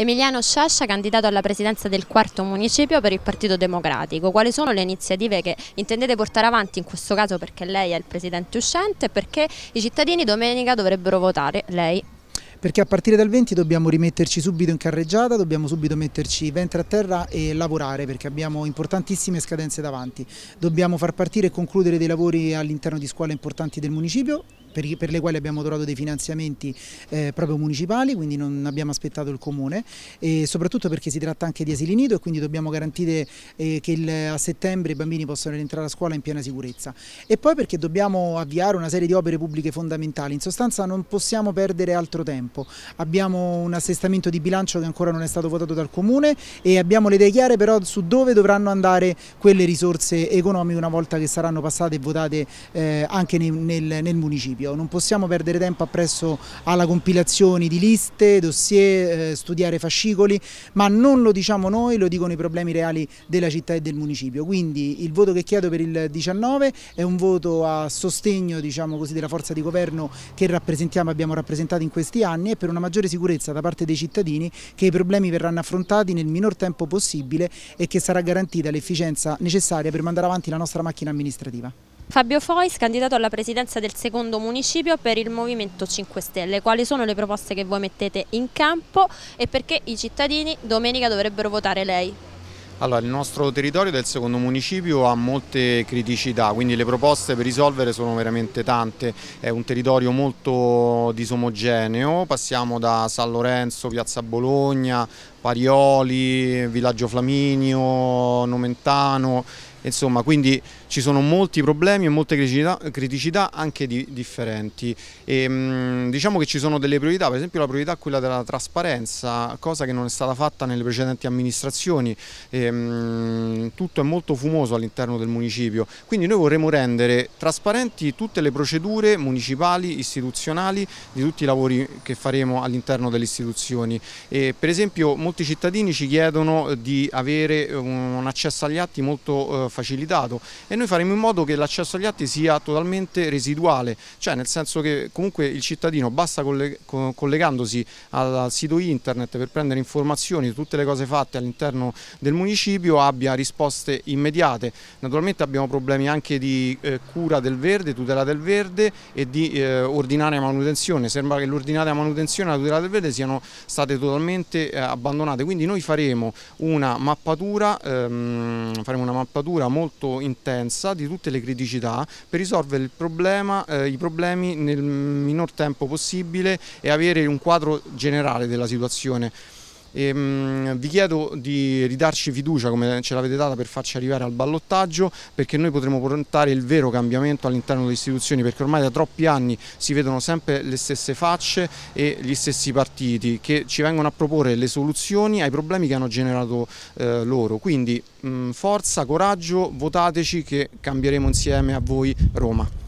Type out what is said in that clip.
Emiliano Sciascia, candidato alla presidenza del quarto municipio per il Partito Democratico. Quali sono le iniziative che intendete portare avanti in questo caso perché lei è il presidente uscente e perché i cittadini domenica dovrebbero votare lei? perché a partire dal 20 dobbiamo rimetterci subito in carreggiata, dobbiamo subito metterci ventre a terra e lavorare perché abbiamo importantissime scadenze davanti. Dobbiamo far partire e concludere dei lavori all'interno di scuole importanti del municipio per, per, le quali abbiamo trovato dei finanziamenti eh, proprio municipali, quindi non abbiamo aspettato il comune e soprattutto perché si tratta anche di asili nido e quindi dobbiamo garantire eh, che il, a settembre i bambini possano rientrare a scuola in piena sicurezza e poi perché dobbiamo avviare una serie di opere pubbliche fondamentali, in sostanza non possiamo perdere altro tempo, abbiamo un assestamento di bilancio che ancora non è stato votato dal comune e abbiamo le idee chiare però su dove dovranno andare quelle risorse economiche una volta che saranno passate e votate eh, anche nel, nel, nel municipio principio, non possiamo perdere tempo appresso alla compilazione di liste, dossier, eh, studiare fascicoli, ma non lo diciamo noi, lo dicono i problemi reali della città e del municipio. Quindi il voto che chiedo per il 19 è un voto a sostegno diciamo così, della forza di governo che rappresentiamo, e abbiamo rappresentato in questi anni e per una maggiore sicurezza da parte dei cittadini che i problemi verranno affrontati nel minor tempo possibile e che sarà garantita l'efficienza necessaria per mandare avanti la nostra macchina amministrativa. Fabio Fois, candidato alla presidenza del secondo municipio per il Movimento 5 Stelle. Quali sono le proposte che voi mettete in campo e perché i cittadini domenica dovrebbero votare lei? Allora, il nostro territorio del secondo municipio ha molte criticità, quindi le proposte per risolvere sono veramente tante. È un territorio molto disomogeneo, passiamo da San Lorenzo, Piazza Bologna, Parioli, Villaggio Flaminio, Nomentano, insomma quindi ci sono molti problemi e molte criticità, criticità anche di, differenti e, mm, diciamo che ci sono delle priorità per esempio la priorità è quella della trasparenza cosa che non è stata fatta nelle precedenti amministrazioni e, mm, tutto è molto fumoso all'interno del municipio quindi noi vorremmo rendere trasparenti tutte le procedure municipali istituzionali di tutti i lavori che faremo all'interno delle istituzioni e, per esempio molti cittadini ci chiedono eh, di avere eh, un accesso agli atti molto eh, facilitato e noi faremo in modo che l'accesso agli atti sia totalmente residuale, cioè nel senso che comunque il cittadino basta collegandosi al sito internet per prendere informazioni su tutte le cose fatte all'interno del municipio abbia risposte immediate. Naturalmente abbiamo problemi anche di cura del verde, tutela del verde e di ordinare manutenzione, sembra che l'ordinata manutenzione e la tutela del verde siano state totalmente abbandonate abbandonate, quindi noi faremo una mappatura, ehm, faremo una mappatura molto intensa di tutte le criticità per risolvere problema, eh, i problemi nel minor tempo possibile e avere un quadro generale della situazione. E, ehm, mh, vi chiedo di ridarci fiducia come ce l'avete data per farci arrivare al ballottaggio perché noi potremo portare il vero cambiamento all'interno delle istituzioni perché ormai da troppi anni si vedono sempre le stesse facce e gli stessi partiti che ci vengono a proporre le soluzioni ai problemi che hanno generato eh, loro. Quindi mh, mm, forza, coraggio, votateci che cambieremo insieme a voi Roma.